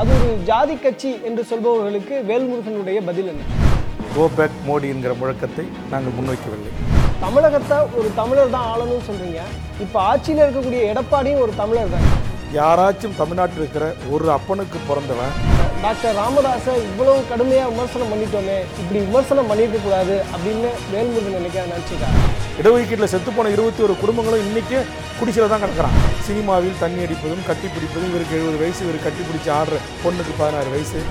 அது ஒரு ஜாதி கட்சி என்று சொல்பவர்களுக்கு வேல்முருகனுடைய பதில் என்ன கோபேக் மோடி என்கிற முழக்கத்தை நாங்கள் முன்வைக்கவில்லை தமிழகத்தை ஒரு தமிழர் தான் ஆளணும்னு சொல்றீங்க இப்போ ஆட்சியில் இருக்கக்கூடிய எடப்பாடியும் ஒரு தமிழர் தான் யாராச்சும் தமிழ்நாட்டில் இருக்கிற ஒரு அப்பனுக்கு பிறந்தவன் டாக்டர் ராமதாசை இவ்வளவு கடுமையாக விமர்சனம் பண்ணிட்டோமே இப்படி விமர்சனம் பண்ணிட்டு கூடாது அப்படின்னு வேல்முருகன் நினைக்க நினச்சிக்கிறாங்க இடஒதுக்கீட்டில் செத்து போன இருபத்தி ஒரு குடும்பங்களும் இன்னைக்கு குடிச்சில தான் கிடக்கிறான் சினிமாவில் தண்ணி அடிப்பதும் கட்டிப்பிடிப்பதும் இவருக்கு எழுபது வயசு இவர் பிடிச்சி ஆடுற பொண்ணுக்கு பதினாறு வயசு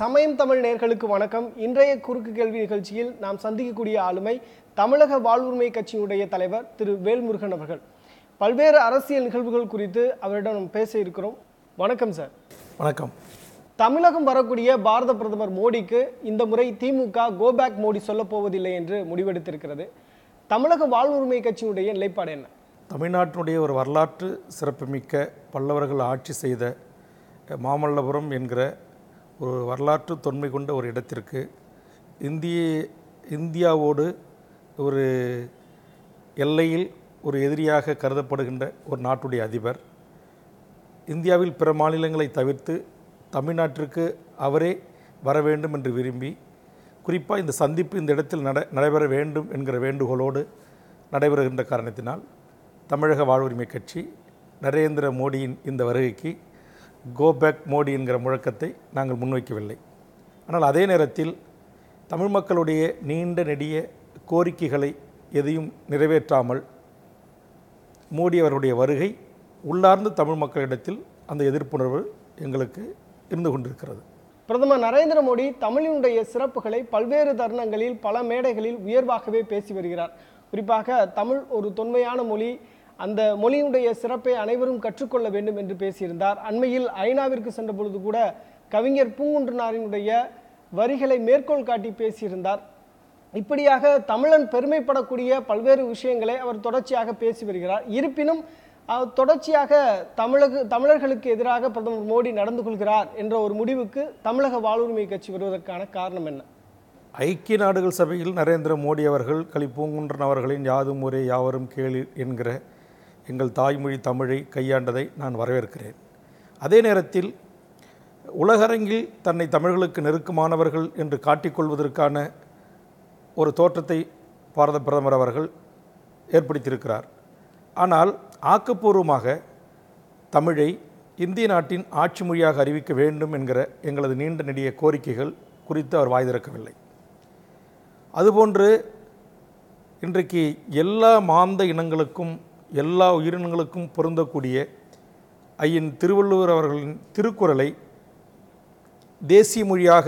சமயம் தமிழ் நேர்களுக்கு வணக்கம் இன்றைய குறுக்கு கேள்வி நிகழ்ச்சியில் நாம் சந்திக்கக்கூடிய ஆளுமை தமிழக வாழ்வுரிமை கட்சியுடைய தலைவர் திரு வேல்முருகன் அவர்கள் பல்வேறு அரசியல் நிகழ்வுகள் குறித்து அவரிடம் பேச இருக்கிறோம் வணக்கம் சார் வணக்கம் தமிழகம் வரக்கூடிய பாரத பிரதமர் மோடிக்கு இந்த முறை திமுக கோபேக் மோடி சொல்ல போவதில்லை என்று முடிவெடுத்திருக்கிறது தமிழக வாழ்வுரிமை கட்சியினுடைய நிலைப்பாடு என்ன தமிழ்நாட்டினுடைய ஒரு வரலாற்று சிறப்புமிக்க பல்லவர்கள் ஆட்சி செய்த மாமல்லபுரம் என்கிற ஒரு வரலாற்று தொன்மை கொண்ட ஒரு இடத்திற்கு இந்திய இந்தியாவோடு ஒரு எல்லையில் ஒரு எதிரியாக கருதப்படுகின்ற ஒரு நாட்டுடைய அதிபர் இந்தியாவில் பிற மாநிலங்களை தவிர்த்து தமிழ்நாட்டிற்கு அவரே வர வேண்டும் என்று விரும்பி குறிப்பாக இந்த சந்திப்பு இந்த இடத்தில் நட நடைபெற வேண்டும் என்கிற வேண்டுகோளோடு நடைபெறுகின்ற காரணத்தினால் தமிழக வாழ்வுரிமை கட்சி நரேந்திர மோடியின் இந்த வருகைக்கு கோ பேக் மோடி என்கிற முழக்கத்தை நாங்கள் முன்வைக்கவில்லை ஆனால் அதே நேரத்தில் தமிழ் மக்களுடைய நீண்ட நெடிய கோரிக்கைகளை எதையும் நிறைவேற்றாமல் மோடி அவருடைய வருகை உள்ளார்ந்து தமிழ் மக்களிடத்தில் அந்த எதிர்ப்புணர்வு எங்களுக்கு இருந்து கொண்டிருக்கிறது பிரதமர் நரேந்திர மோடி தமிழினுடைய சிறப்புகளை பல்வேறு தருணங்களில் பல மேடைகளில் உயர்வாகவே பேசி வருகிறார் குறிப்பாக தமிழ் ஒரு தொன்மையான மொழி அந்த மொழியினுடைய சிறப்பை அனைவரும் கற்றுக்கொள்ள வேண்டும் என்று பேசியிருந்தார் அண்மையில் ஐநாவிற்கு சென்ற பொழுது கூட கவிஞர் பூங்குன்றனாரினுடைய வரிகளை மேற்கோள் காட்டி பேசியிருந்தார் இப்படியாக தமிழன் பெருமைப்படக்கூடிய பல்வேறு விஷயங்களை அவர் தொடர்ச்சியாக பேசி வருகிறார் இருப்பினும் தொடர்ச்சியாக தமிழக தமிழர்களுக்கு எதிராக பிரதமர் மோடி நடந்து கொள்கிறார் என்ற ஒரு முடிவுக்கு தமிழக வாழ்வுரிமை கட்சி வருவதற்கான காரணம் என்ன ஐக்கிய நாடுகள் சபையில் நரேந்திர மோடி அவர்கள் கலிப்பூங்குன்றன் அவர்களின் யாதும் ஒரே யாவரும் கேளு என்கிற எங்கள் தாய்மொழி தமிழை கையாண்டதை நான் வரவேற்கிறேன் அதே நேரத்தில் உலகரங்கில் தன்னை தமிழர்களுக்கு நெருக்கமானவர்கள் என்று காட்டிக்கொள்வதற்கான ஒரு தோற்றத்தை பாரத பிரதமர் அவர்கள் ஏற்படுத்தியிருக்கிறார் ஆனால் ஆக்கப்பூர்வமாக தமிழை இந்திய நாட்டின் ஆட்சி மொழியாக அறிவிக்க வேண்டும் என்கிற எங்களது நீண்ட நெடிய கோரிக்கைகள் குறித்து அவர் வாய் திறக்கவில்லை அதுபோன்று இன்றைக்கு எல்லா மாந்த இனங்களுக்கும் எல்லா உயிரினங்களுக்கும் பொருந்தக்கூடிய ஐயன் திருவள்ளுவர் அவர்களின் திருக்குறளை தேசிய மொழியாக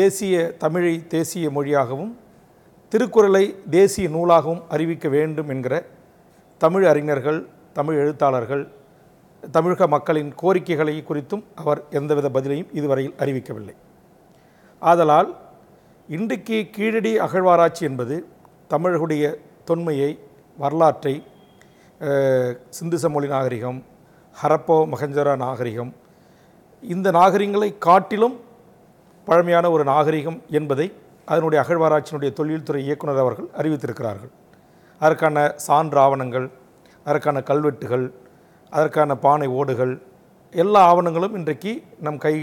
தேசிய தமிழை தேசிய மொழியாகவும் திருக்குறளை தேசிய நூலாகவும் அறிவிக்க வேண்டும் என்கிற தமிழ் அறிஞர்கள் தமிழ் எழுத்தாளர்கள் தமிழக மக்களின் கோரிக்கைகளை குறித்தும் அவர் எந்தவித பதிலையும் இதுவரையில் அறிவிக்கவில்லை ஆதலால் இன்றைக்கு கீழடி அகழ்வாராய்ச்சி என்பது தமிழர்களுடைய தொன்மையை வரலாற்றை சிந்து சமொழி நாகரிகம் ஹரப்போ மகஞ்சரா நாகரிகம் இந்த நாகரிகங்களை காட்டிலும் பழமையான ஒரு நாகரிகம் என்பதை அதனுடைய அகழ்வாராய்ச்சியினுடைய தொழில்துறை இயக்குனர் அவர்கள் அறிவித்திருக்கிறார்கள் அதற்கான சான்று ஆவணங்கள் அதற்கான கல்வெட்டுகள் அதற்கான பானை ஓடுகள் எல்லா ஆவணங்களும் இன்றைக்கு நம் கை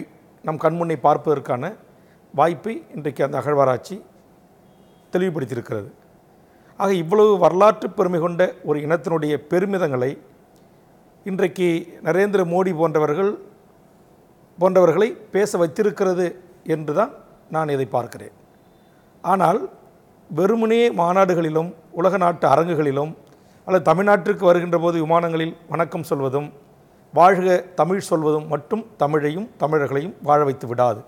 நம் கண்முன்னை பார்ப்பதற்கான வாய்ப்பை இன்றைக்கு அந்த அகழ்வாராய்ச்சி தெளிவுபடுத்தியிருக்கிறது ஆக இவ்வளவு வரலாற்று பெருமை கொண்ட ஒரு இனத்தினுடைய பெருமிதங்களை இன்றைக்கு நரேந்திர மோடி போன்றவர்கள் போன்றவர்களை பேச வைத்திருக்கிறது என்று தான் நான் இதை பார்க்கிறேன் ஆனால் வெறுமனே மாநாடுகளிலும் உலக நாட்டு அரங்குகளிலும் அல்லது தமிழ்நாட்டிற்கு வருகின்ற போது விமானங்களில் வணக்கம் சொல்வதும் வாழ்க தமிழ் சொல்வதும் மட்டும் தமிழையும் தமிழர்களையும் வாழ வைத்து விடாது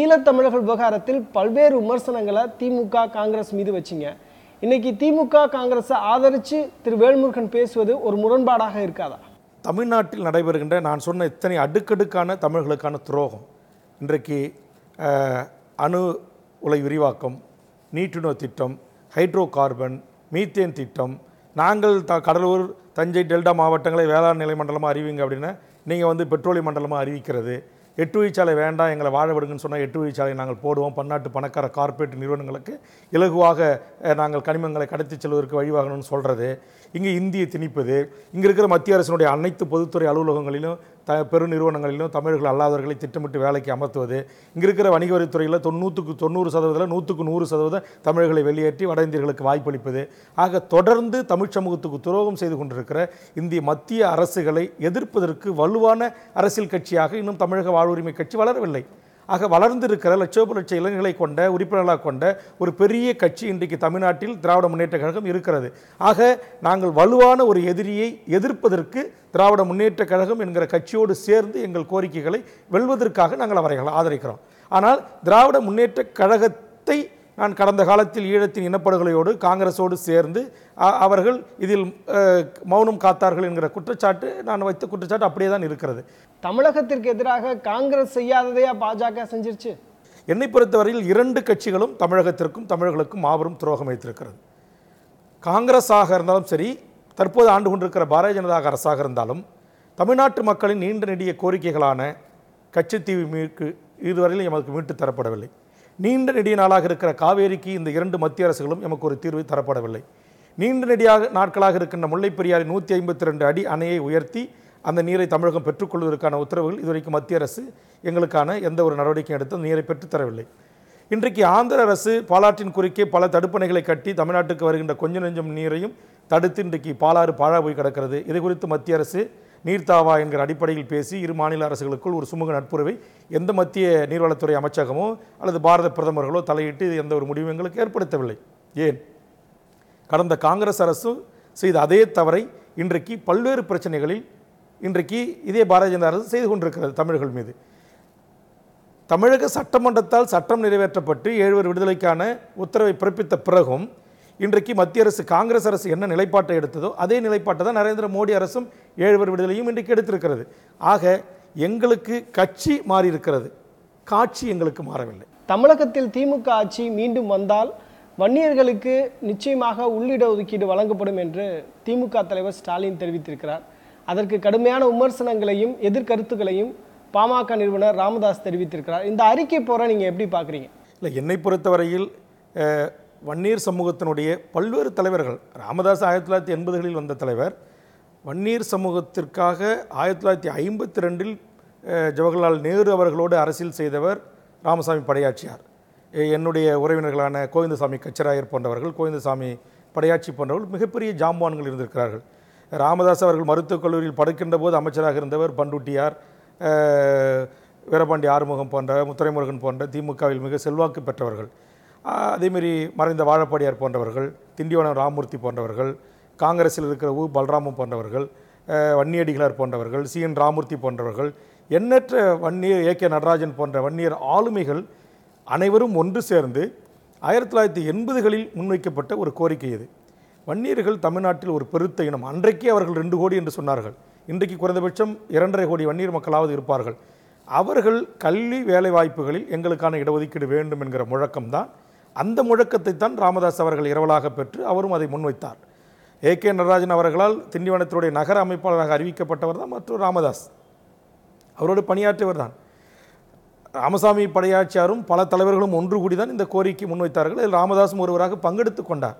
ஈழத்தமிழர்கள் விவகாரத்தில் பல்வேறு விமர்சனங்களை திமுக காங்கிரஸ் மீது வச்சிங்க இன்னைக்கு திமுக காங்கிரஸை ஆதரித்து திரு வேல்முருகன் பேசுவது ஒரு முரண்பாடாக இருக்காதா தமிழ்நாட்டில் நடைபெறுகின்ற நான் சொன்ன இத்தனை அடுக்கடுக்கான தமிழர்களுக்கான துரோகம் இன்றைக்கு அணு உலை விரிவாக்கம் நீட்டுணர் திட்டம் ஹைட்ரோ கார்பன் மீத்தேன் திட்டம் நாங்கள் த கடலூர் தஞ்சை டெல்டா மாவட்டங்களை வேளாண் நிலை மண்டலமாக அறிவிங்க அப்படின்னா நீங்கள் வந்து பெட்ரோலிய மண்டலமாக அறிவிக்கிறது எட்டு வழிச்சாலை வேண்டாம் எங்களை வாழ விடுங்கன்னு சொன்னால் எட்டு வழிச்சாலை நாங்கள் போடுவோம் பன்னாட்டு பணக்கார கார்ப்பரேட் நிறுவனங்களுக்கு இலகுவாக நாங்கள் கனிமங்களை கடத்தி செல்வதற்கு வழிவாகணும்னு சொல்கிறது இங்கே இந்திய திணிப்பது இங்கே இருக்கிற மத்திய அரசினுடைய அனைத்து பொதுத்துறை அலுவலகங்களிலும் த பெருநிறுவனங்களிலும் தமிழர்கள் அல்லாதவர்களை திட்டமிட்டு வேலைக்கு அமர்த்துவது இங்கே இருக்கிற வணிக வரித்துறையில் தொண்ணூற்றுக்கு தொண்ணூறு சதவீதத்தில் நூற்றுக்கு நூறு சதவீதம் தமிழர்களை வெளியேற்றி வட இந்தியர்களுக்கு வாய்ப்பளிப்பது ஆக தொடர்ந்து தமிழ் சமூகத்துக்கு துரோகம் செய்து கொண்டிருக்கிற இந்திய மத்திய அரசுகளை எதிர்ப்பதற்கு வலுவான அரசியல் கட்சியாக இன்னும் தமிழக வாழ்வுரிமை கட்சி வளரவில்லை ஆக வளர்ந்திருக்கிற லட்சோப லட்ச இளைஞர்களை கொண்ட உறுப்பினர்களாக கொண்ட ஒரு பெரிய கட்சி இன்றைக்கு தமிழ்நாட்டில் திராவிட முன்னேற்ற கழகம் இருக்கிறது ஆக நாங்கள் வலுவான ஒரு எதிரியை எதிர்ப்பதற்கு திராவிட முன்னேற்ற கழகம் என்கிற கட்சியோடு சேர்ந்து எங்கள் கோரிக்கைகளை வெல்வதற்காக நாங்கள் அவரை ஆதரிக்கிறோம் ஆனால் திராவிட முன்னேற்ற கழகத்தை நான் கடந்த காலத்தில் ஈழத்தின் இனப்படுகொலையோடு காங்கிரஸோடு சேர்ந்து அவர்கள் இதில் மௌனம் காத்தார்கள் என்கிற குற்றச்சாட்டு நான் வைத்த குற்றச்சாட்டு அப்படியே தான் இருக்கிறது தமிழகத்திற்கு எதிராக காங்கிரஸ் செய்யாததையா பாஜக செஞ்சிருச்சு என்னை பொறுத்தவரையில் இரண்டு கட்சிகளும் தமிழகத்திற்கும் தமிழர்களுக்கும் மாபெரும் துரோகம் வைத்திருக்கிறது காங்கிரஸாக இருந்தாலும் சரி தற்போது ஆண்டு கொண்டிருக்கிற பாரதிய ஜனதா அரசாக இருந்தாலும் தமிழ்நாட்டு மக்களின் நீண்ட நெடிய கோரிக்கைகளான கட்சித்தீவு மீட்கு இதுவரையில் எமக்கு மீட்டு தரப்படவில்லை நீண்ட நெடிய நாளாக இருக்கிற காவேரிக்கு இந்த இரண்டு மத்திய அரசுகளும் எமக்கு ஒரு தீர்வு தரப்படவில்லை நீண்ட நெடியாக நாட்களாக இருக்கின்ற முல்லைப்பெரியாரின் நூற்றி ஐம்பத்தி ரெண்டு அடி அணையை உயர்த்தி அந்த நீரை தமிழகம் பெற்றுக்கொள்வதற்கான உத்தரவுகள் இதுவரைக்கும் மத்திய அரசு எங்களுக்கான எந்த ஒரு நடவடிக்கையும் எடுத்து அந்த நீரை பெற்றுத்தரவில்லை இன்றைக்கு ஆந்திர அரசு பாலாற்றின் குறுக்கே பல தடுப்பணைகளை கட்டி தமிழ்நாட்டுக்கு வருகின்ற கொஞ்ச நெஞ்சம் நீரையும் தடுத்து இன்றைக்கு பாலாறு பாழா போய் கிடக்கிறது இது குறித்து மத்திய அரசு நீர்த்தாவா என்கிற அடிப்படையில் பேசி இரு மாநில அரசுகளுக்குள் ஒரு சுமூக நட்புறவை எந்த மத்திய நீர்வளத்துறை அமைச்சகமோ அல்லது பாரத பிரதமர்களோ தலையிட்டு எந்த ஒரு முடிவும் எங்களுக்கு ஏற்படுத்தவில்லை ஏன் கடந்த காங்கிரஸ் அரசு செய்த அதே தவறை இன்றைக்கு பல்வேறு பிரச்சனைகளில் இன்றைக்கு இதே பாரதிய ஜனதா அரசு செய்து கொண்டிருக்கிறது தமிழர்கள் மீது தமிழக சட்டமன்றத்தால் சட்டம் நிறைவேற்றப்பட்டு ஏழுவர் விடுதலைக்கான உத்தரவை பிறப்பித்த பிறகும் இன்றைக்கு மத்திய அரசு காங்கிரஸ் அரசு என்ன நிலைப்பாட்டை எடுத்ததோ அதே நிலைப்பாட்டை தான் நரேந்திர மோடி அரசும் ஏழுவர் விடுதலையும் இன்றைக்கு எடுத்திருக்கிறது ஆக எங்களுக்கு கட்சி மாறி இருக்கிறது காட்சி எங்களுக்கு மாறவில்லை தமிழகத்தில் திமுக ஆட்சி மீண்டும் வந்தால் வன்னியர்களுக்கு நிச்சயமாக உள்ளிட ஒதுக்கீடு வழங்கப்படும் என்று திமுக தலைவர் ஸ்டாலின் தெரிவித்திருக்கிறார் அதற்கு கடுமையான விமர்சனங்களையும் எதிர்கருத்துக்களையும் பாமக நிறுவனர் ராமதாஸ் தெரிவித்திருக்கிறார் இந்த அறிக்கை போகிற நீங்கள் எப்படி பார்க்குறீங்க இல்லை என்னை பொறுத்தவரையில் வன்னியர் சமூகத்தினுடைய பல்வேறு தலைவர்கள் ராமதாஸ் ஆயிரத்தி தொள்ளாயிரத்தி எண்பதுகளில் வந்த தலைவர் வன்னியர் சமூகத்திற்காக ஆயிரத்தி தொள்ளாயிரத்தி ஐம்பத்தி ரெண்டில் ஜவஹர்லால் நேரு அவர்களோடு அரசியல் செய்தவர் ராமசாமி படையாட்சியார் என்னுடைய உறவினர்களான கோவிந்தசாமி கச்சராயர் போன்றவர்கள் கோவிந்தசாமி படையாட்சி போன்றவர்கள் மிகப்பெரிய ஜாம்பான்கள் இருந்திருக்கிறார்கள் ராமதாஸ் அவர்கள் மருத்துவக் கல்லூரியில் படுக்கின்ற போது அமைச்சராக இருந்தவர் பண்டுட்டியார் வீரபாண்டி ஆறுமுகம் போன்ற முத்துரைமுருகன் போன்ற திமுகவில் மிக செல்வாக்கு பெற்றவர்கள் அதேமாரி மறைந்த வாழப்பாடியார் போன்றவர்கள் திண்டிவனம் ராமூர்த்தி போன்றவர்கள் காங்கிரஸில் இருக்கிற ஊ பல்ராமம் போன்றவர்கள் வன்னியடிகளார் போன்றவர்கள் சி என் ராமூர்த்தி போன்றவர்கள் எண்ணற்ற வன்னியர் ஏ கே நடராஜன் போன்ற வன்னியர் ஆளுமைகள் அனைவரும் ஒன்று சேர்ந்து ஆயிரத்தி தொள்ளாயிரத்தி எண்பதுகளில் முன்வைக்கப்பட்ட ஒரு கோரிக்கை இது வன்னியர்கள் தமிழ்நாட்டில் ஒரு பெருத்த இனம் அன்றைக்கே அவர்கள் ரெண்டு கோடி என்று சொன்னார்கள் இன்றைக்கு குறைந்தபட்சம் இரண்டரை கோடி வன்னியர் மக்களாவது இருப்பார்கள் அவர்கள் கல்வி வேலை வாய்ப்புகளில் எங்களுக்கான இடஒதுக்கீடு வேண்டும் என்கிற முழக்கம்தான் அந்த முழக்கத்தை தான் ராமதாஸ் அவர்கள் இரவலாக பெற்று அவரும் அதை முன்வைத்தார் ஏ கே நடராஜன் அவர்களால் திண்டிவனத்தினுடைய நகர அமைப்பாளராக அறிவிக்கப்பட்டவர் தான் மற்றும் ராமதாஸ் அவரோடு பணியாற்றியவர் தான் ராமசாமி படையாட்சியாரும் பல தலைவர்களும் ஒன்று கூடி தான் இந்த கோரிக்கை முன்வைத்தார்கள் இதில் ராமதாஸும் ஒருவராக பங்கெடுத்து கொண்டார்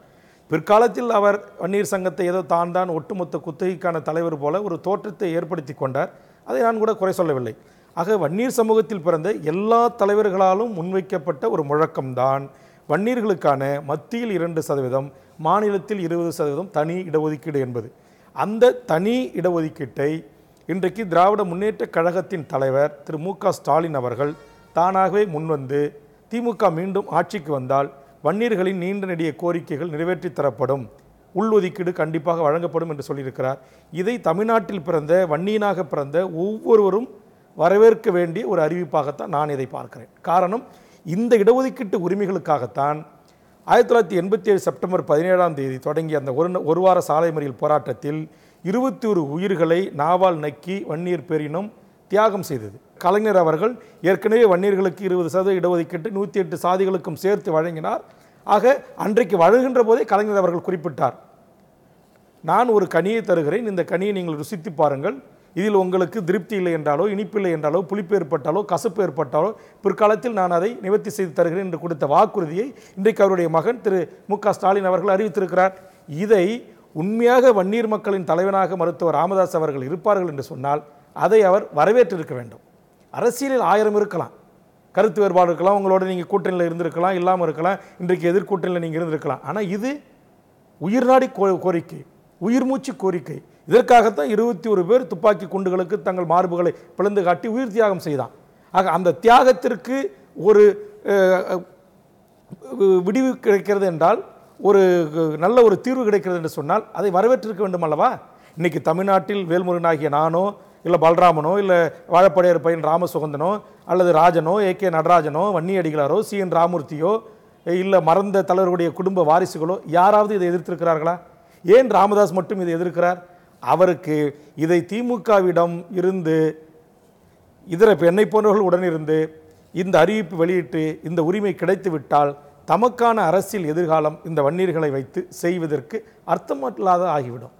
பிற்காலத்தில் அவர் வன்னீர் சங்கத்தை ஏதோ தான் தான் ஒட்டுமொத்த குத்தகைக்கான தலைவர் போல ஒரு தோற்றத்தை ஏற்படுத்தி கொண்டார் அதை நான் கூட குறை சொல்லவில்லை ஆக வன்னீர் சமூகத்தில் பிறந்த எல்லா தலைவர்களாலும் முன்வைக்கப்பட்ட ஒரு முழக்கம்தான் வன்னியர்களுக்கான மத்தியில் இரண்டு சதவீதம் மாநிலத்தில் இருபது சதவீதம் தனி இடஒதுக்கீடு என்பது அந்த தனி இடஒதுக்கீட்டை இன்றைக்கு திராவிட முன்னேற்ற கழகத்தின் தலைவர் திரு மு ஸ்டாலின் அவர்கள் தானாகவே முன்வந்து திமுக மீண்டும் ஆட்சிக்கு வந்தால் வன்னியர்களின் நீண்ட நெடிய கோரிக்கைகள் நிறைவேற்றி தரப்படும் உள்ஒதுக்கீடு கண்டிப்பாக வழங்கப்படும் என்று சொல்லியிருக்கிறார் இதை தமிழ்நாட்டில் பிறந்த வன்னியனாக பிறந்த ஒவ்வொருவரும் வரவேற்க வேண்டிய ஒரு அறிவிப்பாகத்தான் நான் இதை பார்க்கிறேன் காரணம் இந்த இடஒதுக்கீட்டு உரிமைகளுக்காகத்தான் ஆயிரத்தி தொள்ளாயிரத்தி எண்பத்தி ஏழு செப்டம்பர் பதினேழாம் தேதி தொடங்கிய அந்த ஒரு ஒரு வார சாலை மறியல் போராட்டத்தில் இருபத்தி ஒரு உயிர்களை நாவால் நக்கி வன்னியர் பேரினும் தியாகம் செய்தது கலைஞர் அவர்கள் ஏற்கனவே வன்னியர்களுக்கு இருபது சதவீத இடஒதுக்கீட்டு நூற்றி எட்டு சாதிகளுக்கும் சேர்த்து வழங்கினார் ஆக அன்றைக்கு வழங்குகின்ற போதே கலைஞர் அவர்கள் குறிப்பிட்டார் நான் ஒரு கனியை தருகிறேன் இந்த கனியை நீங்கள் ருசித்து பாருங்கள் இதில் உங்களுக்கு திருப்தி இல்லை என்றாலோ இனிப்பு இல்லை என்றாலோ புளிப்பு ஏற்பட்டாலோ கசப்பு ஏற்பட்டாலோ பிற்காலத்தில் நான் அதை நிவர்த்தி செய்து தருகிறேன் என்று கொடுத்த வாக்குறுதியை இன்றைக்கு அவருடைய மகன் திரு மு ஸ்டாலின் அவர்கள் அறிவித்திருக்கிறார் இதை உண்மையாக வன்னீர் மக்களின் தலைவனாக மருத்துவர் ராமதாஸ் அவர்கள் இருப்பார்கள் என்று சொன்னால் அதை அவர் வரவேற்றிருக்க வேண்டும் அரசியலில் ஆயிரம் இருக்கலாம் கருத்து வேறுபாடு இருக்கலாம் உங்களோட நீங்கள் கூட்டணியில் இருந்திருக்கலாம் இல்லாமல் இருக்கலாம் இன்றைக்கு எதிர்கூட்டணியில் நீங்கள் இருந்திருக்கலாம் ஆனால் இது உயிர்நாடி கோரிக்கை உயிர் மூச்சு கோரிக்கை இதற்காகத்தான் இருபத்தி ஒரு பேர் துப்பாக்கி குண்டுகளுக்கு தங்கள் மார்புகளை பிளந்து காட்டி உயிர் தியாகம் செய்தான் ஆக அந்த தியாகத்திற்கு ஒரு விடிவு கிடைக்கிறது என்றால் ஒரு நல்ல ஒரு தீர்வு கிடைக்கிறது என்று சொன்னால் அதை வரவேற்றிருக்க வேண்டும் அல்லவா இன்றைக்கி தமிழ்நாட்டில் வேல்முருகனாகிய நானோ இல்லை பல்ராமனோ இல்லை வாழப்படையர் பையன் ராமசுகந்தனோ அல்லது ராஜனோ ஏ கே நடராஜனோ வன்னியடிகளாரோ சி என் ராமூர்த்தியோ இல்லை மறந்த தலைவருடைய குடும்ப வாரிசுகளோ யாராவது இதை எதிர்த்திருக்கிறார்களா ஏன் ராமதாஸ் மட்டும் இதை எதிர்க்கிறார் அவருக்கு இதை திமுகவிடம் இருந்து இதர என்னை போன்றவர்கள் உடனிருந்து இந்த அறிவிப்பு வெளியிட்டு இந்த உரிமை கிடைத்துவிட்டால் தமக்கான அரசியல் எதிர்காலம் இந்த வன்னீர்களை வைத்து செய்வதற்கு இல்லாத ஆகிவிடும்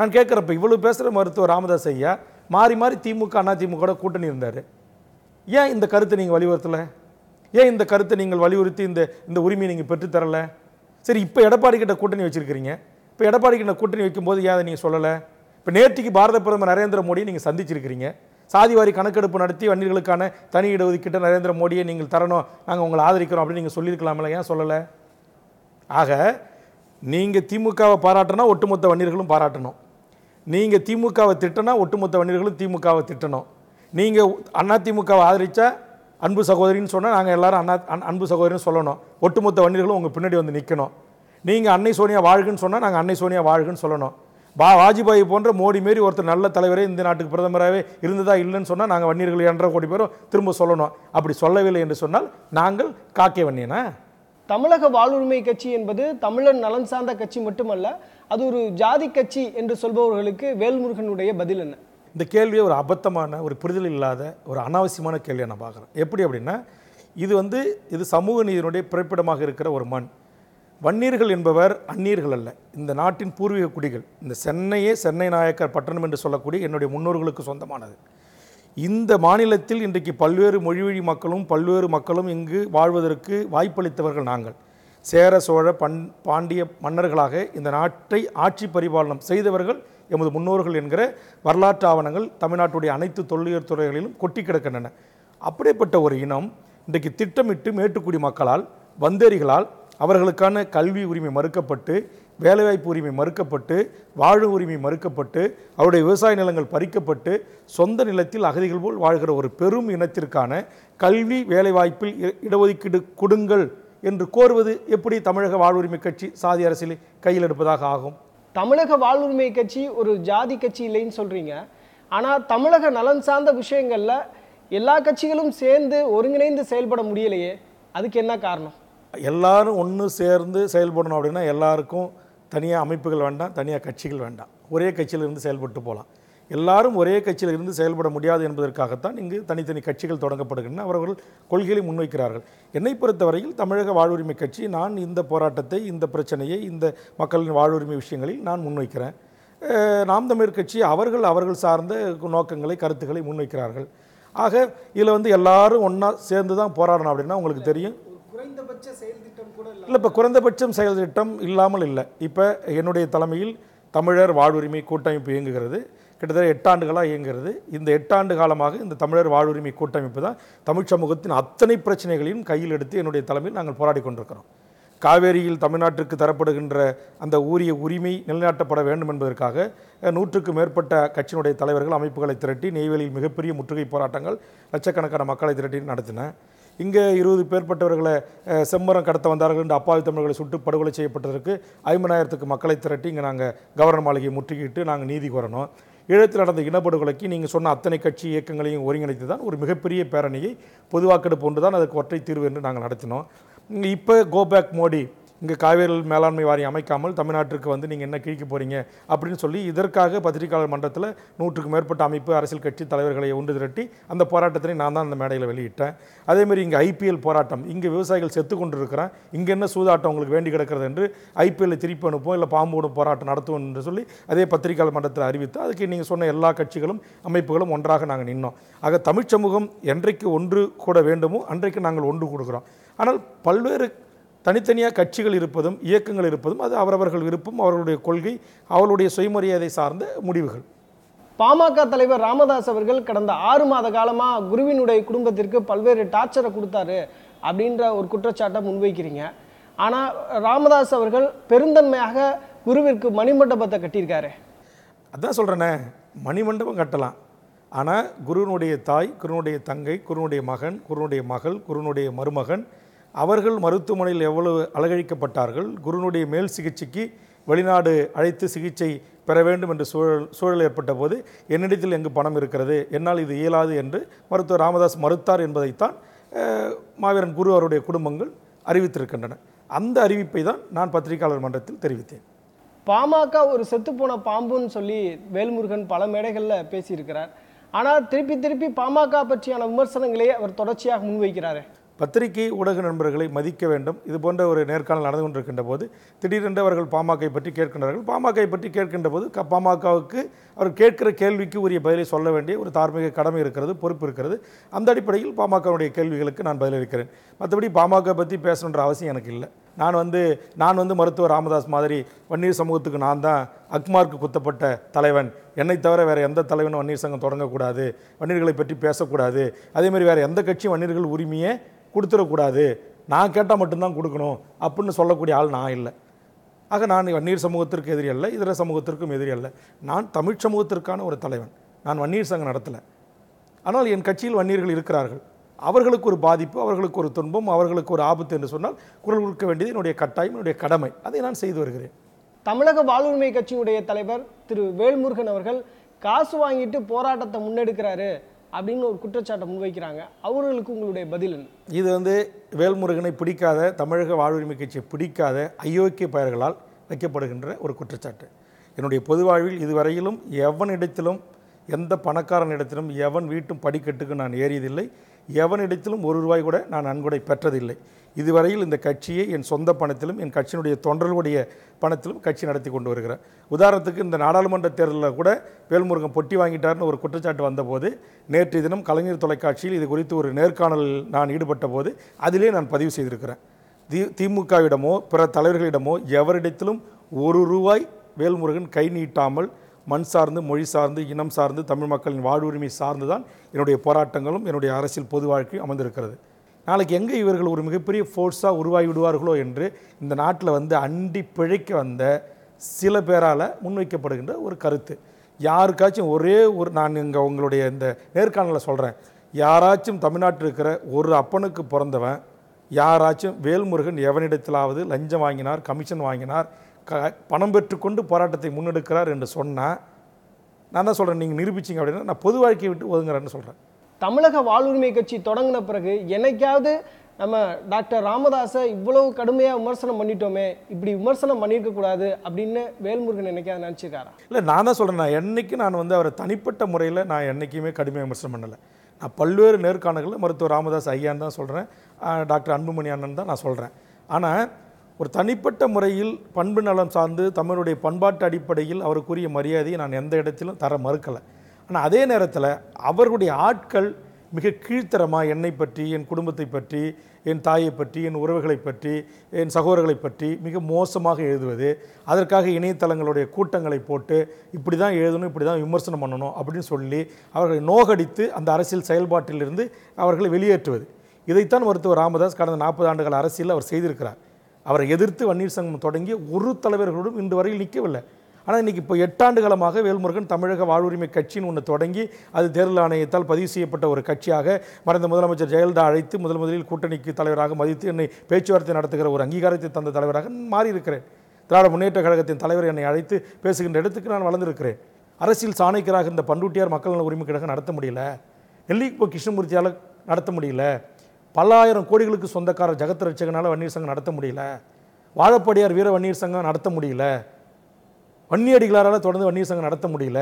நான் கேட்குறப்ப இவ்வளோ பேசுகிற மருத்துவர் ராமதாஸ் ஐயா மாறி மாறி திமுக அதிமுக கூட்டணி இருந்தார் ஏன் இந்த கருத்தை நீங்கள் வலியுறுத்தலை ஏன் இந்த கருத்தை நீங்கள் வலியுறுத்தி இந்த இந்த உரிமையை நீங்கள் பெற்றுத்தரலை சரி இப்போ எடப்பாடி கிட்ட கூட்டணி வச்சுருக்கிறீங்க இப்போ எடப்பாடி கிட்ட கூட்டணி வைக்கும்போது ஏன் அதை நீங்கள் சொல்லலை இப்போ நேற்றுக்கு பாரத பிரதமர் நரேந்திர மோடியை நீங்கள் சந்திச்சிருக்கிறீங்க சாதிவாரி கணக்கெடுப்பு நடத்தி வன்னியர்களுக்கான தனி இடஒதுக்கீட்டை நரேந்திர மோடியை நீங்கள் தரணும் நாங்கள் உங்களை ஆதரிக்கிறோம் அப்படின்னு நீங்கள் சொல்லியிருக்கலாம்ல ஏன் சொல்லலை ஆக நீங்கள் திமுகவை பாராட்டினா ஒட்டுமொத்த வன்னியர்களும் பாராட்டணும் நீங்கள் திமுகவை திட்டினா ஒட்டுமொத்த வன்னியர்களும் திமுகவை திட்டணும் நீங்கள் அதிமுகவை ஆதரித்தா அன்பு சகோதரின்னு சொன்னால் நாங்கள் எல்லோரும் அண்ணா அன் அன்பு சகோதரின்னு சொல்லணும் ஒட்டுமொத்த வன்னியர்களும் உங்கள் பின்னாடி வந்து நிற்கணும் நீங்கள் அன்னை சோனியா வாழ்கன்னு சொன்னால் நாங்கள் அன்னை சோனியா வாழ்கன்னு சொல்லணும் வா வாஜ்பாய் போன்ற மோடி மாரி ஒருத்தர் நல்ல தலைவரே இந்த நாட்டுக்கு பிரதமராகவே இருந்ததா இல்லைன்னு சொன்னால் நாங்கள் வன்னியர்கள் இரண்டரை கோடி பேரும் திரும்ப சொல்லணும் அப்படி சொல்லவில்லை என்று சொன்னால் நாங்கள் காக்கே வண்ணியனா தமிழக வாழ்வுரிமை கட்சி என்பது தமிழர் நலன் சார்ந்த கட்சி மட்டுமல்ல அது ஒரு ஜாதி கட்சி என்று சொல்பவர்களுக்கு வேல்முருகனுடைய பதில் என்ன இந்த கேள்வியை ஒரு அபத்தமான ஒரு புரிதல் இல்லாத ஒரு அனாவசியமான கேள்வியை நான் பார்க்குறேன் எப்படி அப்படின்னா இது வந்து இது சமூக நீதியினுடைய பிறப்பிடமாக இருக்கிற ஒரு மண் வன்னீர்கள் என்பவர் அந்நீர்கள் அல்ல இந்த நாட்டின் பூர்வீக குடிகள் இந்த சென்னையே சென்னை நாயக்கர் பட்டணம் என்று சொல்லக்கூடிய என்னுடைய முன்னோர்களுக்கு சொந்தமானது இந்த மாநிலத்தில் இன்றைக்கு பல்வேறு மொழிவழி மக்களும் பல்வேறு மக்களும் இங்கு வாழ்வதற்கு வாய்ப்பளித்தவர்கள் நாங்கள் சேர சோழ பண் பாண்டிய மன்னர்களாக இந்த நாட்டை ஆட்சி பரிபாலனம் செய்தவர்கள் எமது முன்னோர்கள் என்கிற வரலாற்று ஆவணங்கள் தமிழ்நாட்டுடைய அனைத்து தொல்லியல் துறைகளிலும் கொட்டி கிடக்கின்றன அப்படிப்பட்ட ஒரு இனம் இன்றைக்கு திட்டமிட்டு மேட்டுக்குடி மக்களால் வந்தேரிகளால் அவர்களுக்கான கல்வி உரிமை மறுக்கப்பட்டு வேலைவாய்ப்பு உரிமை மறுக்கப்பட்டு வாழும் உரிமை மறுக்கப்பட்டு அவருடைய விவசாய நிலங்கள் பறிக்கப்பட்டு சொந்த நிலத்தில் அகதிகள் போல் வாழ்கிற ஒரு பெரும் இனத்திற்கான கல்வி வேலைவாய்ப்பில் இடஒதுக்கீடு கொடுங்கள் என்று கோருவது எப்படி தமிழக வாழ்வுரிமை கட்சி சாதி அரசியல் கையில் எடுப்பதாக ஆகும் தமிழக வாழ்வுரிமை கட்சி ஒரு ஜாதி கட்சி இல்லைன்னு சொல்கிறீங்க ஆனால் தமிழக நலன் சார்ந்த விஷயங்களில் எல்லா கட்சிகளும் சேர்ந்து ஒருங்கிணைந்து செயல்பட முடியலையே அதுக்கு என்ன காரணம் எல்லாரும் ஒன்று சேர்ந்து செயல்படணும் அப்படின்னா எல்லாருக்கும் தனியாக அமைப்புகள் வேண்டாம் தனியாக கட்சிகள் வேண்டாம் ஒரே கட்சியில் இருந்து செயல்பட்டு போகலாம் எல்லாரும் ஒரே கட்சியில் இருந்து செயல்பட முடியாது என்பதற்காகத்தான் இங்கு தனித்தனி கட்சிகள் தொடங்கப்படுகின்றன அவர்கள் கொள்கைகளை முன்வைக்கிறார்கள் என்னை பொறுத்தவரையில் தமிழக வாழ்வுரிமை கட்சி நான் இந்த போராட்டத்தை இந்த பிரச்சனையை இந்த மக்களின் வாழ்வுரிமை விஷயங்களில் நான் முன்வைக்கிறேன் நாம் தமிழ் கட்சி அவர்கள் அவர்கள் சார்ந்த நோக்கங்களை கருத்துக்களை முன்வைக்கிறார்கள் ஆக இதில் வந்து எல்லாரும் ஒன்றா சேர்ந்து தான் போராடணும் அப்படின்னா உங்களுக்கு தெரியும் குறைந்தபட்ச செயல் இல்லை இப்போ குறைந்தபட்சம் செயல் திட்டம் இல்லாமல் இல்லை இப்போ என்னுடைய தலைமையில் தமிழர் வாழ்வுரிமை கூட்டமைப்பு இயங்குகிறது கிட்டத்தட்ட எட்டாண்டுகளாக இயங்குகிறது இந்த எட்டாண்டு காலமாக இந்த தமிழர் வாழ்வுரிமை கூட்டமைப்பு தான் தமிழ் சமூகத்தின் அத்தனை பிரச்சனைகளையும் கையில் எடுத்து என்னுடைய தலைமையில் நாங்கள் போராடி கொண்டிருக்கிறோம் காவேரியில் தமிழ்நாட்டிற்கு தரப்படுகின்ற அந்த ஊரிய உரிமை நிலைநாட்டப்பட வேண்டும் என்பதற்காக நூற்றுக்கும் மேற்பட்ட கட்சியினுடைய தலைவர்கள் அமைப்புகளை திரட்டி நெய்வேலியில் மிகப்பெரிய முற்றுகை போராட்டங்கள் லட்சக்கணக்கான மக்களை திரட்டி நடத்தின இங்கே இருபது பேர்பட்டவர்களை செம்மரம் கடத்த வந்தார்கள் என்று அப்பாவி தமிழர்களை சுட்டு படுகொலை செய்யப்பட்டதற்கு ஐம்பதாயிரத்துக்கு மக்களை திரட்டி இங்கே நாங்கள் கவர்னர் மாளிகையை முற்றுகிட்டு நாங்கள் நீதி கோரணும் ஈழத்தில் நடந்த இனப்படுகொலைக்கு நீங்கள் சொன்ன அத்தனை கட்சி இயக்கங்களையும் ஒருங்கிணைத்து தான் ஒரு மிகப்பெரிய பேரணியை பொதுவாக்கெடுப்பு ஒன்று தான் அதுக்கு ஒற்றை தீர்வு என்று நாங்கள் நடத்தினோம் இப்போ கோபேக் மோடி இங்கே காவேரி மேலாண்மை வாரியம் அமைக்காமல் தமிழ்நாட்டிற்கு வந்து நீங்கள் என்ன கிழிக்க போகிறீங்க அப்படின்னு சொல்லி இதற்காக பத்திரிகையாளர் மன்றத்தில் நூற்றுக்கு மேற்பட்ட அமைப்பு அரசியல் கட்சி தலைவர்களை ஒன்று திரட்டி அந்த போராட்டத்தினை நான் தான் அந்த மேடையில் வெளியிட்டேன் அதேமாரி இங்கே ஐபிஎல் போராட்டம் இங்கே விவசாயிகள் செத்து கொண்டு இருக்கிறேன் இங்கே என்ன சூதாட்டம் உங்களுக்கு வேண்டி கிடக்கிறது என்று ஐபிஎல் திருப்பி அனுப்போம் இல்லை பாம்போடு போராட்டம் நடத்துவோம் என்று சொல்லி அதே பத்திரிகையாளர் மன்றத்தில் அறிவித்து அதுக்கு நீங்கள் சொன்ன எல்லா கட்சிகளும் அமைப்புகளும் ஒன்றாக நாங்கள் நின்னோம் ஆக தமிழ்ச்சமூகம் என்றைக்கு ஒன்று கூட வேண்டுமோ அன்றைக்கு நாங்கள் ஒன்று கொடுக்குறோம் ஆனால் பல்வேறு தனித்தனியாக கட்சிகள் இருப்பதும் இயக்கங்கள் இருப்பதும் அது அவரவர்கள் விருப்பம் அவர்களுடைய கொள்கை அவர்களுடைய சுயமரியாதை சார்ந்த முடிவுகள் பாமக தலைவர் ராமதாஸ் அவர்கள் கடந்த ஆறு மாத காலமாக குருவினுடைய குடும்பத்திற்கு பல்வேறு டார்ச்சரை கொடுத்தாரு அப்படின்ற ஒரு குற்றச்சாட்டை முன்வைக்கிறீங்க ஆனால் ராமதாஸ் அவர்கள் பெருந்தன்மையாக குருவிற்கு மணிமண்டபத்தை கட்டியிருக்காரு அதான் சொல்கிறேனே மணிமண்டபம் கட்டலாம் ஆனால் குருவனுடைய தாய் குருவனுடைய தங்கை குருவனுடைய மகன் குருவனுடைய மகள் குருவனுடைய மருமகன் அவர்கள் மருத்துவமனையில் எவ்வளவு அலகழிக்கப்பட்டார்கள் குருனுடைய மேல் சிகிச்சைக்கு வெளிநாடு அழைத்து சிகிச்சை பெற வேண்டும் என்று சூழல் சூழல் ஏற்பட்ட போது என்னிடத்தில் எங்கு பணம் இருக்கிறது என்னால் இது இயலாது என்று மருத்துவர் ராமதாஸ் மறுத்தார் என்பதைத்தான் மாவீரன் குரு அவருடைய குடும்பங்கள் அறிவித்திருக்கின்றன அந்த அறிவிப்பை தான் நான் பத்திரிகையாளர் மன்றத்தில் தெரிவித்தேன் பாமக ஒரு செத்துப்போன பாம்புன்னு சொல்லி வேல்முருகன் பல மேடைகளில் பேசியிருக்கிறார் ஆனால் திருப்பி திருப்பி பாமக பற்றியான விமர்சனங்களே அவர் தொடர்ச்சியாக முன்வைக்கிறாரு பத்திரிகை ஊடக நண்பர்களை மதிக்க வேண்டும் இது போன்ற ஒரு நேர்காணல் நடந்து கொண்டிருக்கின்ற போது திடீரென்று அவர்கள் பாமகவை பற்றி கேட்கின்றார்கள் பாமகவை பற்றி கேட்கின்ற போது பாமகவுக்கு அவர் கேட்கிற கேள்விக்கு உரிய பதிலை சொல்ல வேண்டிய ஒரு தார்மீக கடமை இருக்கிறது பொறுப்பு இருக்கிறது அந்த அடிப்படையில் பாமகவுடைய கேள்விகளுக்கு நான் பதிலளிக்கிறேன் மற்றபடி பாமக பற்றி பேசணுன்ற அவசியம் எனக்கு இல்லை நான் வந்து நான் வந்து மருத்துவர் ராமதாஸ் மாதிரி வன்னியர் சமூகத்துக்கு நான் தான் அக்மார்க்கு குத்தப்பட்ட தலைவன் என்னை தவிர வேறு எந்த தலைவனும் வன்னியர் சங்கம் தொடங்கக்கூடாது வன்னியர்களை பற்றி பேசக்கூடாது அதேமாதிரி வேறு எந்த கட்சியும் வன்னியர்கள் உரிமையை கொடுத்துடக்கூடாது நான் கேட்டால் மட்டும்தான் கொடுக்கணும் அப்படின்னு சொல்லக்கூடிய ஆள் நான் இல்லை ஆக நான் வன்னியர் சமூகத்திற்கு எதிரி அல்ல இதர சமூகத்திற்கும் எதிரி அல்ல நான் தமிழ் சமூகத்திற்கான ஒரு தலைவன் நான் வன்னியர் சங்கம் நடத்தலை ஆனால் என் கட்சியில் வன்னியர்கள் இருக்கிறார்கள் அவர்களுக்கு ஒரு பாதிப்பு அவர்களுக்கு ஒரு துன்பம் அவர்களுக்கு ஒரு ஆபத்து என்று சொன்னால் குரல் கொடுக்க வேண்டியது என்னுடைய கட்டாயம் என்னுடைய கடமை அதை நான் செய்து வருகிறேன் தமிழக வாழ்வுரிமை கட்சியுடைய தலைவர் திரு வேல்முருகன் அவர்கள் காசு வாங்கிட்டு போராட்டத்தை முன்னெடுக்கிறாரு அப்படின்னு ஒரு குற்றச்சாட்டை முன்வைக்கிறாங்க அவர்களுக்கு உங்களுடைய பதில் இது வந்து வேல்முருகனை பிடிக்காத தமிழக வாழ்வுரிமை கட்சியை பிடிக்காத அயோக்கிய பெயர்களால் வைக்கப்படுகின்ற ஒரு குற்றச்சாட்டு என்னுடைய பொது வாழ்வில் இதுவரையிலும் இடத்திலும் எந்த பணக்காரன் இடத்திலும் எவன் வீட்டும் படிக்கட்டுக்கு நான் ஏறியதில்லை எவனிடத்திலும் ஒரு ரூபாய் கூட நான் நன்கொடை பெற்றதில்லை இதுவரையில் இந்த கட்சியை என் சொந்த பணத்திலும் என் கட்சியினுடைய தொண்டர்களுடைய பணத்திலும் கட்சி நடத்தி கொண்டு வருகிறேன் உதாரணத்துக்கு இந்த நாடாளுமன்ற தேர்தலில் கூட வேல்முருகன் பொட்டி வாங்கிட்டார்னு ஒரு குற்றச்சாட்டு வந்தபோது நேற்று தினம் கலைஞர் தொலைக்காட்சியில் இது குறித்து ஒரு நேர்காணல் நான் ஈடுபட்ட போது அதிலே நான் பதிவு செய்திருக்கிறேன் தி திமுகவிடமோ பிற தலைவர்களிடமோ எவரிடத்திலும் ஒரு ரூபாய் வேல்முருகன் கை நீட்டாமல் மண் சார்ந்து மொழி சார்ந்து இனம் சார்ந்து தமிழ் மக்களின் வாழ்வுரிமை சார்ந்து தான் என்னுடைய போராட்டங்களும் என்னுடைய அரசியல் பொது வாழ்க்கையும் அமைந்திருக்கிறது நாளைக்கு எங்கே இவர்கள் ஒரு மிகப்பெரிய ஃபோர்ஸாக உருவாகி விடுவார்களோ என்று இந்த நாட்டில் வந்து அண்டி பிழைக்க வந்த சில பேரால் முன்வைக்கப்படுகின்ற ஒரு கருத்து யாருக்காச்சும் ஒரே ஒரு நான் இங்கே உங்களுடைய இந்த நேர்காணலில் சொல்கிறேன் யாராச்சும் தமிழ்நாட்டில் இருக்கிற ஒரு அப்பனுக்கு பிறந்தவன் யாராச்சும் வேல்முருகன் எவனிடத்திலாவது லஞ்சம் வாங்கினார் கமிஷன் வாங்கினார் க பணம் பெற்றுக்கொண்டு போராட்டத்தை முன்னெடுக்கிறார் என்று சொன்னால் நான் தான் சொல்கிறேன் நீங்கள் நிரூபிச்சிங்க அப்படின்னா நான் பொது வாழ்க்கையை விட்டு ஒதுங்குறேன்னு சொல்கிறேன் தமிழக வாழ்வுரிமை கட்சி தொடங்கின பிறகு என்னைக்காவது நம்ம டாக்டர் ராமதாஸை இவ்வளவு கடுமையாக விமர்சனம் பண்ணிட்டோமே இப்படி விமர்சனம் பண்ணியிருக்கக்கூடாது அப்படின்னு வேல்முருகன் என்னைக்காவது நினச்சிருக்காரா இல்லை நான் தான் சொல்கிறேன் நான் என்றைக்கு நான் வந்து அவரை தனிப்பட்ட முறையில் நான் என்றைக்குமே கடுமையாக விமர்சனம் பண்ணலை நான் பல்வேறு நேர்காணல்களில் மருத்துவர் ராமதாஸ் ஐயான்னு தான் சொல்கிறேன் டாக்டர் அன்புமணி அண்ணன் தான் நான் சொல்கிறேன் ஆனால் ஒரு தனிப்பட்ட முறையில் பண்பு நலம் சார்ந்து தமிழுடைய பண்பாட்டு அடிப்படையில் அவருக்குரிய மரியாதையை நான் எந்த இடத்திலும் தர மறுக்கலை ஆனால் அதே நேரத்தில் அவர்களுடைய ஆட்கள் மிக கீழ்த்தரமாக என்னை பற்றி என் குடும்பத்தை பற்றி என் தாயை பற்றி என் உறவுகளை பற்றி என் சகோதரர்களை பற்றி மிக மோசமாக எழுதுவது அதற்காக இணையதளங்களுடைய கூட்டங்களை போட்டு இப்படி தான் எழுதணும் இப்படி தான் விமர்சனம் பண்ணணும் அப்படின்னு சொல்லி அவர்களை நோகடித்து அந்த அரசியல் செயல்பாட்டிலிருந்து அவர்களை வெளியேற்றுவது இதைத்தான் மருத்துவர் ராமதாஸ் கடந்த நாற்பது ஆண்டுகள் அரசியல் அவர் செய்திருக்கிறார் அவரை எதிர்த்து வன்னீர்சங்கம் சங்கம் தொடங்கி ஒரு தலைவர்களோடும் இன்று வரையில் நிற்கவில்லை ஆனால் இன்றைக்கி இப்போ எட்டாண்டு காலமாக வேல்முருகன் தமிழக வாழ்வுரிமை கட்சின்னு ஒன்று தொடங்கி அது தேர்தல் ஆணையத்தால் பதிவு செய்யப்பட்ட ஒரு கட்சியாக மறைந்த முதலமைச்சர் ஜெயலலிதா அழைத்து முதல் முதலில் கூட்டணிக்கு தலைவராக மதித்து என்னை பேச்சுவார்த்தை நடத்துகிற ஒரு அங்கீகாரத்தை தந்த தலைவராக மாறியிருக்கிறேன் திராவிட முன்னேற்ற கழகத்தின் தலைவர் என்னை அழைத்து பேசுகின்ற இடத்துக்கு நான் வளர்ந்திருக்கிறேன் அரசியல் சாணைக்கராக இருந்த பண்டூட்டியார் மக்கள் நல உரிமை கழகம் நடத்த முடியல நெல்லிக்கு கிருஷ்ணமூர்த்தியால் நடத்த முடியல பல்லாயிரம் கோடிகளுக்கு சொந்தக்காரர் ஜெகத் ரட்சகனால் வன்னியர் சங்கம் நடத்த முடியல வாழப்படியார் வீர வன்னியர் சங்கம் நடத்த முடியல வன்னியடிகளாரால் தொடர்ந்து வன்னியர் சங்கம் நடத்த முடியல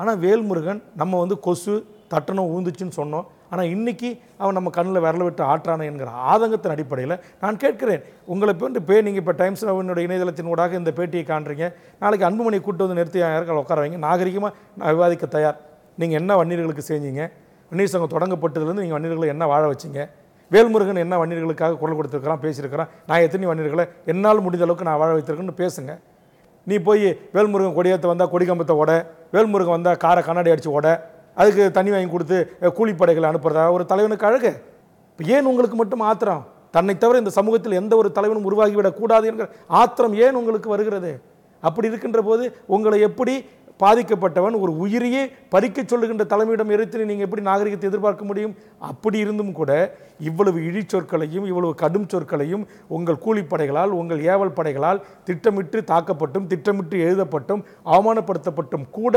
ஆனால் வேல்முருகன் நம்ம வந்து கொசு தட்டணம் ஊந்துச்சுன்னு சொன்னோம் ஆனால் இன்றைக்கி அவன் நம்ம கண்ணில் விரல விட்டு ஆற்றானே என்கிற ஆதங்கத்தின் அடிப்படையில் நான் கேட்கிறேன் உங்களை போய் பே நீங்கள் இப்போ டைம்ஸ் அவனுடைய இணையதளத்தின் ஊடாக இந்த பேட்டியை காண்றீங்க நாளைக்கு அன்புமணி கூட்டு வந்து நிறுத்தி யாரும் உட்கார வைங்க நாகரிகமாக நான் விவாதிக்க தயார் நீங்கள் என்ன வன்னியர்களுக்கு செஞ்சீங்க வன்னியர் சங்கம் தொடங்கப்பட்டதுலேருந்து நீங்கள் வன்னியர்களை என்ன வாழ வச்சிங்க வேல்முருகன் என்ன வன்னியர்களுக்காக குரல் கொடுத்துருக்கிறான் பேசியிருக்கிறான் நான் எத்தனை வன்னியர்களை என்னால் முடிந்த அளவுக்கு நான் வாழ வைத்திருக்கேன்னு பேசுங்க நீ போய் வேல்முருகன் கொடியத்தை வந்தால் கொடிக்கம்பத்தை ஓட வேல்முருகன் வந்தால் காரை கண்ணாடி அடித்து ஓட அதுக்கு தண்ணி வாங்கி கொடுத்து கூலிப்படைகளை அனுப்புகிறதா ஒரு தலைவனுக்கு அழகு இப்போ ஏன் உங்களுக்கு மட்டும் ஆத்திரம் தன்னை தவிர இந்த சமூகத்தில் எந்த ஒரு தலைவனும் உருவாகிவிடக்கூடாது என்கிற ஆத்திரம் ஏன் உங்களுக்கு வருகிறது அப்படி இருக்கின்ற போது உங்களை எப்படி பாதிக்கப்பட்டவன் ஒரு உயிரியே பறிக்க சொல்லுகின்ற தலைமையிடம் எரித்து நீங்கள் எப்படி நாகரிகத்தை எதிர்பார்க்க முடியும் அப்படி இருந்தும் கூட இவ்வளவு இழி சொற்களையும் இவ்வளவு கடும் சொற்களையும் உங்கள் கூலிப்படைகளால் உங்கள் ஏவல் படைகளால் திட்டமிட்டு தாக்கப்பட்டும் திட்டமிட்டு எழுதப்பட்டும் அவமானப்படுத்தப்பட்டும் கூட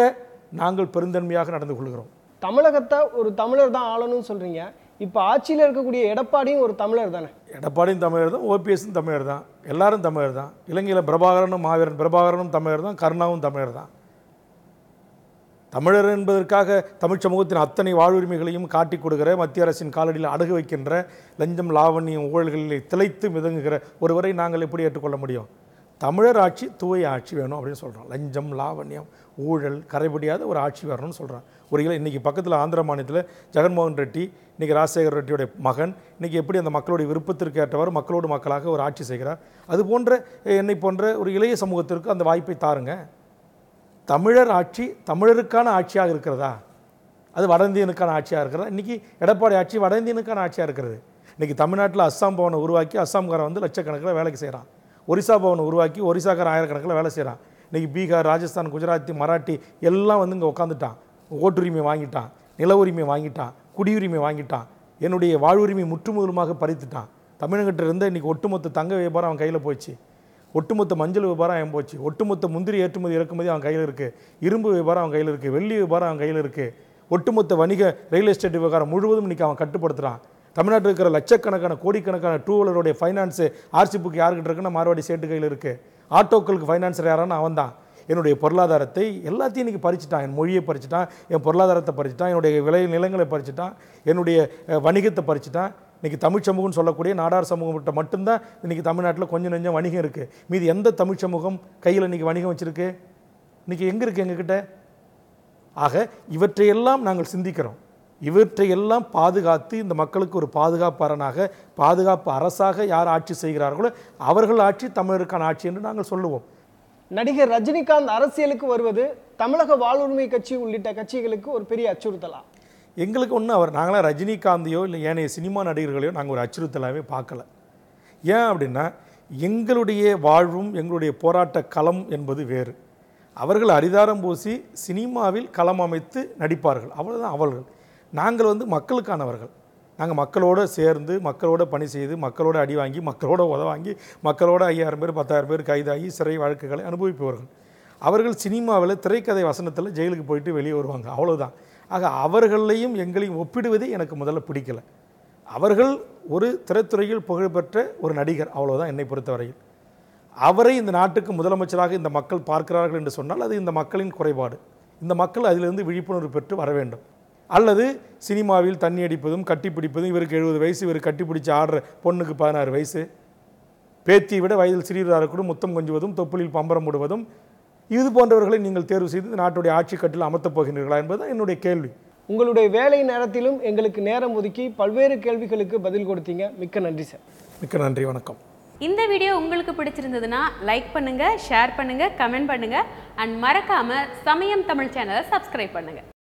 நாங்கள் பெருந்தன்மையாக நடந்து கொள்கிறோம் தமிழகத்தை ஒரு தமிழர் தான் ஆளணும்னு சொல்கிறீங்க இப்போ ஆட்சியில் இருக்கக்கூடிய எடப்பாடியும் ஒரு தமிழர் தானே எடப்பாடியும் தமிழர் தான் ஓபிஎஸும் தமிழர் தான் எல்லாரும் தமிழர் தான் இலங்கையில் பிரபாகரனும் மாவீரன் பிரபாகரனும் தமிழர் தான் கருணாவும் தமிழர் தான் தமிழர் என்பதற்காக தமிழ் சமூகத்தின் அத்தனை வாழ்வுரிமைகளையும் காட்டி கொடுக்கிற மத்திய அரசின் காலடியில் அடகு வைக்கின்ற லஞ்சம் லாவண்யம் ஊழல்களில் திளைத்து மிதங்குகிற ஒருவரை நாங்கள் எப்படி ஏற்றுக்கொள்ள முடியும் தமிழர் ஆட்சி தூய ஆட்சி வேணும் அப்படின்னு சொல்கிறோம் லஞ்சம் லாவண்யம் ஊழல் கரைபடியாத ஒரு ஆட்சி வரணும்னு சொல்கிறான் ஒரு இன்றைக்கி பக்கத்தில் ஆந்திர மாநிலத்தில் ஜெகன்மோகன் ரெட்டி இன்றைக்கி ராஜசேகர் ரெட்டியுடைய மகன் இன்றைக்கி எப்படி அந்த மக்களுடைய விருப்பத்திற்கு ஏற்றவாறு மக்களோடு மக்களாக ஒரு ஆட்சி செய்கிறார் அது போன்ற என்னை போன்ற ஒரு இளைய சமூகத்திற்கு அந்த வாய்ப்பை தாருங்கள் தமிழர் ஆட்சி தமிழருக்கான ஆட்சியாக இருக்கிறதா அது வட இந்தியனுக்கான ஆட்சியாக இருக்கிறதா இன்றைக்கி எடப்பாடி ஆட்சி வட இந்தியனுக்கான ஆட்சியாக இருக்கிறது இன்றைக்கி தமிழ்நாட்டில் அஸ்ஸாம் பவனை உருவாக்கி அஸ்ஸாம்காரன் வந்து லட்சக்கணக்கில் வேலைக்கு செய்கிறான் ஒரிசா பவனை உருவாக்கி ஒரிசாக்காரன் ஆயிரக்கணக்கில் வேலை செய்கிறான் இன்றைக்கி பீகார் ராஜஸ்தான் குஜராத்தி மராட்டி எல்லாம் வந்து இங்கே உட்காந்துட்டான் ஓட்டுரிமை வாங்கிட்டான் நில உரிமை வாங்கிட்டான் குடியுரிமை வாங்கிட்டான் என்னுடைய வாழ்வுரிமை முற்றுமுதலுமாக பறித்துட்டான் தமிழகத்திலிருந்து இன்றைக்கி ஒட்டுமொத்த தங்க வியாபாரம் அவன் கையில் போச்சு ஒட்டுமொத்த மஞ்சள் வியாபாரம் அவன் போச்சு ஒட்டுமொத்த முந்திரி ஏற்றுமதி இறக்குமதி அவன் கையில் இருக்குது இரும்பு வியாபாரம் அவன் கையில் இருக்குது வெள்ளி வியாபாரம் அவன் கையில் இருக்குது ஒட்டுமொத்த வணிக ரியல் எஸ்டேட் விவகாரம் முழுவதும் இன்றைக்கி அவன் கட்டுப்படுத்துகிறான் தமிழ்நாட்டில் இருக்கிற லட்சக்கணக்கான கோடிக்கணக்கான டூ வீலருடைய ஃபைனான்ஸு ஆர்சி புக்கு யாருக்கிட்ட இருக்குன்னா மார்வாடி சேட்டு கையில் இருக்குது ஆட்டோக்களுக்கு ஃபைனான்ஸர் யாரான்னு அவன் தான் என்னுடைய பொருளாதாரத்தை எல்லாத்தையும் இன்றைக்கி பறிச்சுட்டான் என் மொழியை பறிச்சுட்டான் என் பொருளாதாரத்தை பறிச்சிட்டான் என்னுடைய விளை நிலங்களை பறிச்சுட்டான் என்னுடைய வணிகத்தை பறிச்சுட்டான் இன்றைக்கி தமிழ் சமூகம்னு சொல்லக்கூடிய நாடார் சமூகம்கிட்ட மட்டும்தான் இன்றைக்கி தமிழ்நாட்டில் கொஞ்சம் நெஞ்சம் வணிகம் இருக்குது மீது எந்த தமிழ் சமூகம் கையில் இன்றைக்கி வணிகம் வச்சுருக்கு இன்றைக்கி எங்கே இருக்குது எங்ககிட்ட ஆக இவற்றையெல்லாம் நாங்கள் சிந்திக்கிறோம் இவற்றையெல்லாம் பாதுகாத்து இந்த மக்களுக்கு ஒரு பாதுகாப்பாரனாக பாதுகாப்பு அரசாக யார் ஆட்சி செய்கிறார்களோ அவர்கள் ஆட்சி தமிழருக்கான ஆட்சி என்று நாங்கள் சொல்லுவோம் நடிகர் ரஜினிகாந்த் அரசியலுக்கு வருவது தமிழக வாழ்வுரிமை கட்சி உள்ளிட்ட கட்சிகளுக்கு ஒரு பெரிய அச்சுறுத்தலாம் எங்களுக்கு ஒன்றும் அவர் நாங்களாம் ரஜினிகாந்தையோ இல்லை ஏனைய சினிமா நடிகர்களையோ நாங்கள் ஒரு அச்சுறுத்தலாகவே பார்க்கல ஏன் அப்படின்னா எங்களுடைய வாழ்வும் எங்களுடைய போராட்ட களம் என்பது வேறு அவர்கள் அரிதாரம் பூசி சினிமாவில் களம் அமைத்து நடிப்பார்கள் அவ்வளோதான் அவர்கள் நாங்கள் வந்து மக்களுக்கானவர்கள் நாங்கள் மக்களோடு சேர்ந்து மக்களோட பணி செய்து மக்களோட அடி வாங்கி மக்களோட உத வாங்கி மக்களோட ஐயாயிரம் பேர் பத்தாயிரம் பேர் கைதாகி சிறை வழக்குகளை அனுபவிப்பவர்கள் அவர்கள் சினிமாவில் திரைக்கதை வசனத்தில் ஜெயிலுக்கு போயிட்டு வெளியே வருவாங்க அவ்வளோதான் ஆக அவர்களையும் எங்களையும் ஒப்பிடுவது எனக்கு முதல்ல பிடிக்கலை அவர்கள் ஒரு திரைத்துறையில் புகழ்பெற்ற ஒரு நடிகர் அவ்வளோதான் என்னை பொறுத்தவரையில் அவரை இந்த நாட்டுக்கு முதலமைச்சராக இந்த மக்கள் பார்க்கிறார்கள் என்று சொன்னால் அது இந்த மக்களின் குறைபாடு இந்த மக்கள் அதிலிருந்து விழிப்புணர்வு பெற்று வர வேண்டும் அல்லது சினிமாவில் தண்ணி அடிப்பதும் கட்டிப்பிடிப்பதும் இவருக்கு எழுபது வயசு இவர் பிடிச்சி ஆடுற பொண்ணுக்கு பதினாறு வயசு பேத்தியை விட வயதில் சிறியதாக இருக்கணும் முத்தம் கொஞ்சுவதும் தொப்புளில் பம்பரம் விடுவதும் இது போன்றவர்களை நீங்கள் தேர்வு செய்து நாட்டுடைய ஆட்சி கட்டில் அமர்த்தப் போகின்றீர்களா என்பது என்னுடைய கேள்வி உங்களுடைய வேலை நேரத்திலும் எங்களுக்கு நேரம் ஒதுக்கி பல்வேறு கேள்விகளுக்கு பதில் கொடுத்தீங்க மிக்க நன்றி சார் மிக்க நன்றி வணக்கம் இந்த வீடியோ உங்களுக்கு பிடிச்சிருந்ததுன்னா லைக் பண்ணுங்கள் ஷேர் பண்ணுங்கள் கமெண்ட் பண்ணுங்கள் அண்ட் மறக்காமல் சமயம் தமிழ் சேனலை சப்ஸ்கிரைப் பண்ணுங்கள்